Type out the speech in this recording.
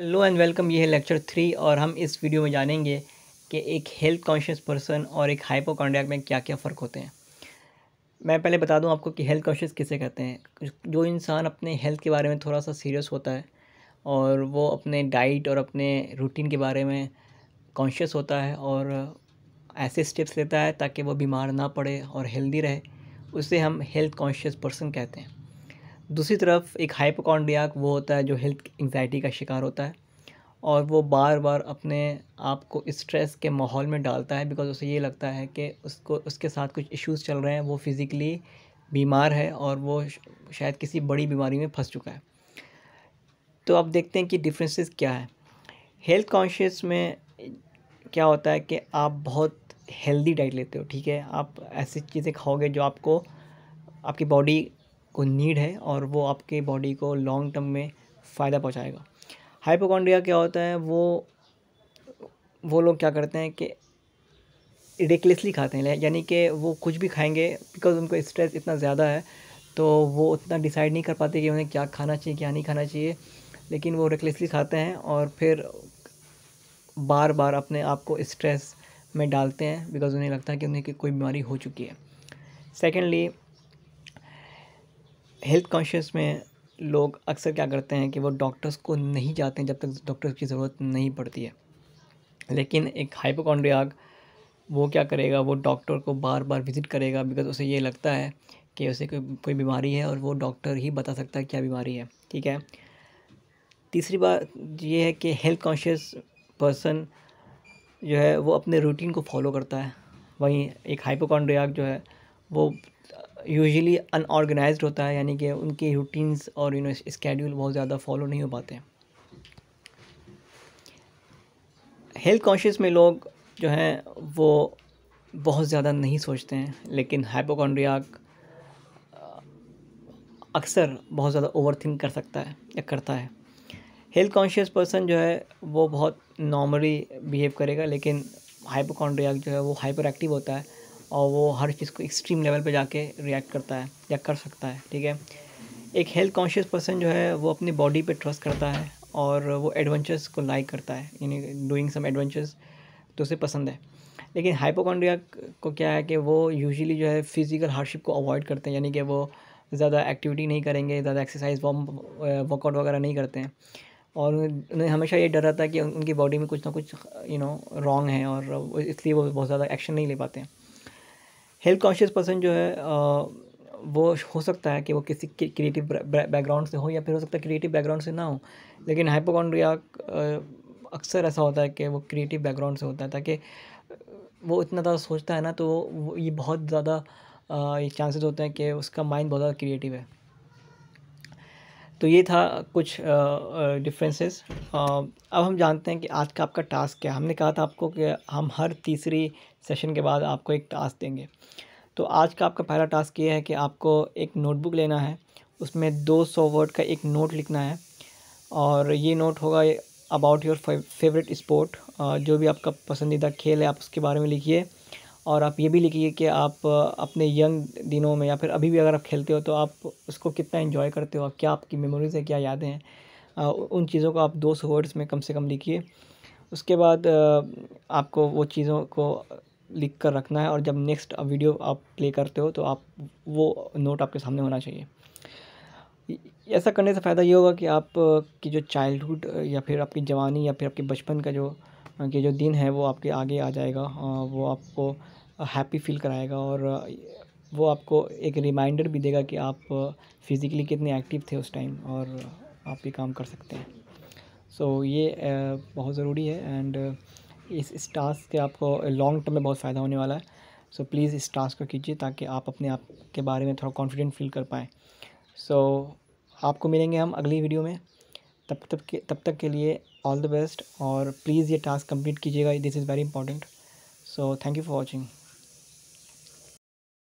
hello and welcome ये है lecture three और हम इस वीडियो में जानेंगे कि एक हेल्थ कॉन्शियस पर्सन और एक हाइपोकॉन्ड्रियाक में क्या क्या फ़र्क होते हैं मैं पहले बता दूं आपको कि हेल्थ कॉन्शियस किसे कहते हैं जो इंसान अपने हेल्थ के बारे में थोड़ा सा सीरियस होता है और वो अपने डाइट और अपने रूटीन के बारे में कॉन्शियस होता है और ऐसे स्टेप्स लेता है ताकि वो बीमार ना पड़े और हेल्दी रहे उसे हम हेल्थ कॉन्शियस पर्सन कहते हैं दूसरी तरफ एक हाइपोकॉन्डियाक वो होता है जो हेल्थ एंगजाइटी का शिकार होता है और वो बार बार अपने आप को स्ट्रेस के माहौल में डालता है बिकॉज उसे ये लगता है कि उसको उसके साथ कुछ इश्यूज़ चल रहे हैं वो फिज़िकली बीमार है और वो शायद किसी बड़ी बीमारी में फंस चुका है तो अब देखते हैं कि डिफरेंसेस क्या है हेल्थ कॉन्शियस में क्या होता है कि आप बहुत हेल्दी डाइट लेते हो ठीक है आप ऐसी चीज़ें खाओगे जो आपको आपकी बॉडी को नीड है और वो आपके बॉडी को लॉन्ग टर्म में फ़ायदा पहुंचाएगा हाइपोकॉन्ड्रिया क्या होता है वो वो लोग क्या करते हैं कि रिकलेसली खाते हैं यानी कि वो कुछ भी खाएंगे बिकॉज उनको स्ट्रेस इतना ज़्यादा है तो वो उतना डिसाइड नहीं कर पाते कि उन्हें क्या खाना चाहिए क्या नहीं खाना चाहिए लेकिन वो रेकलेसली खाते हैं और फिर बार बार अपने आप को स्ट्रेस में डालते हैं बिकॉज उन्हें लगता है कि उन्हें कोई बीमारी हो चुकी है सेकेंडली हेल्थ कॉन्शियस में लोग अक्सर क्या करते हैं कि वो डॉक्टर्स को नहीं जाते हैं जब तक डॉक्टर्स की ज़रूरत नहीं पड़ती है लेकिन एक हाइपोकॉन्ड्रियाग वो क्या करेगा वो डॉक्टर को बार बार विज़िट करेगा बिकॉज उसे ये लगता है कि उसे कोई कोई बीमारी है और वो डॉक्टर ही बता सकता है क्या बीमारी है ठीक है तीसरी बात ये है कि हेल्थ कॉन्शियस पर्सन जो है वो अपने रूटीन को फॉलो करता है वहीं एक हाइपोकॉन्ड्रियाग जो है वो यूजुअली अनऑर्गेनाइज होता है यानी कि उनके रूटीन्स और यू नो स्केड्यूल बहुत ज़्यादा फॉलो नहीं हो पाते हैं हेल्थ कॉन्शियस में लोग जो हैं वो बहुत ज़्यादा नहीं सोचते हैं लेकिन हाइपोकॉन्ड्रिया अक्सर बहुत ज़्यादा ओवर थिंक कर सकता है या करता है हेल्थ कॉन्शियस पर्सन जो है वो बहुत नॉर्मली बिहेव करेगा लेकिन हाइपोकॉन्ड्रिया जो है वो हाइपर एक्टिव होता है और वो हर चीज़ को एक्सट्रीम लेवल पे जाके रिएक्ट करता है या कर सकता है ठीक है एक हेल्थ कॉन्शियस पर्सन जो है वो अपनी बॉडी पे ट्रस्ट करता है और वो एडवेंचर्स को लाइक करता है यानी डूइंग सम एडवेंचर्स तो उसे पसंद है लेकिन हाइपोकॉन्ड्रिया को क्या है कि वो यूजुअली जो है फिज़िकल हार्डशिप को अवॉइड करते हैं यानी कि वो ज़्यादा एक्टिविटी नहीं करेंगे ज़्यादा एक्सरसाइज वॉम वर्कआउट वगैरह नहीं करते हैं और उन्हें हमेशा ये डर रहता है कि उनकी बॉडी में कुछ ना कुछ यू नो रॉन्ग है और इसलिए वो बहुत ज़्यादा एक्शन नहीं ले पाते हैं हेल्थ कॉन्शियस पर्सन जो है वो हो सकता है कि वो किसी क्रिएटिव बैकग्राउंड से हो या फिर हो सकता है क्रिएटिव बैकग्राउंड से ना हो लेकिन हाइपोकॉन्ड्रिया अक्सर ऐसा होता है कि वो क्रिएटिव बैकग्राउंड से होता है ताकि वो इतना ज़्यादा सोचता है ना तो वो ये बहुत ज़्यादा चांसेस होते हैं कि उसका माइंड बहुत ज़्यादा क्रिएटिव है तो ये था कुछ डिफरेंसेस अब हम जानते हैं कि आज का आपका टास्क क्या हमने कहा था आपको कि हम हर तीसरी सेशन के बाद आपको एक टास्क देंगे तो आज का आपका पहला टास्क ये है कि आपको एक नोटबुक लेना है उसमें 200 वर्ड का एक नोट लिखना है और ये नोट होगा अबाउट योर फेवरेट स्पोर्ट जो भी आपका पसंदीदा खेल है आप उसके बारे में लिखिए और आप ये भी लिखिए कि आप अपने यंग दिनों में या फिर अभी भी अगर आप खेलते हो तो आप उसको कितना इन्जॉय करते हो क्या आपकी मेमोरीज़ है क्या यादें हैं उन चीज़ों को आप दो सौ वर्ड्स में कम से कम लिखिए उसके बाद आपको वो चीज़ों को लिख कर रखना है और जब नेक्स्ट वीडियो आप प्ले करते हो तो आप वो नोट आपके सामने होना चाहिए ऐसा करने से फ़ायदा ये होगा कि आप की जो चाइल्डहुड या फिर आपकी जवानी या फिर आपके बचपन का जो कि जो दिन है वो आपके आगे आ जाएगा वो आपको हैप्पी फील कराएगा और वो आपको एक रिमाइंडर भी देगा कि आप फिज़िकली कितने एक्टिव थे उस टाइम और आप भी काम कर सकते हैं सो so, ये बहुत ज़रूरी है एंड इस इस टास्क के आपको लॉन्ग टर्म में बहुत फ़ायदा होने वाला है सो so, प्लीज़ इस टास्क को कीजिए ताकि आप अपने आप के बारे में थोड़ा कॉन्फिडेंट फील कर पाएँ सो so, आपको मिलेंगे हम अगली वीडियो में तब तक के तब तक के लिए ऑल द बेस्ट और प्लीज़ ये टास्क कंप्लीट कीजिएगा this is very important so thank you for watching